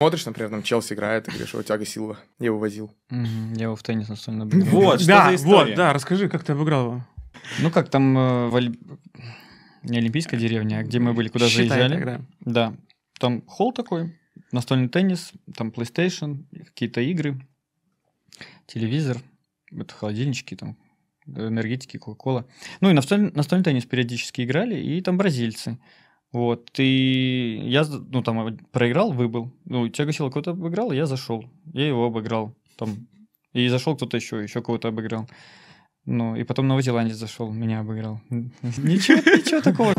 Смотришь, например, там Челси играет, и говоришь, о, Тяга Силва, я его возил. Я его в теннис настольно обыграл. Вот, да, вот, да, расскажи, как ты обыграл его. Ну, как там э, в не Олимпийская э, деревня, а где мы были, куда заезжали. Да, там холл такой, настольный теннис, там PlayStation, какие-то игры, телевизор, это холодильнички, там энергетики, Кока-Кола. Ну и настольный, настольный теннис периодически играли, и там бразильцы. Вот, и я, ну, там, э, проиграл, выбыл. Ну, Тяга Сила кого-то обыграл, я зашел. Я его обыграл. Там. И зашел кто-то еще, еще кого-то обыграл. Ну, и потом новозеландец зашел, меня обыграл. Ничего, ничего такого.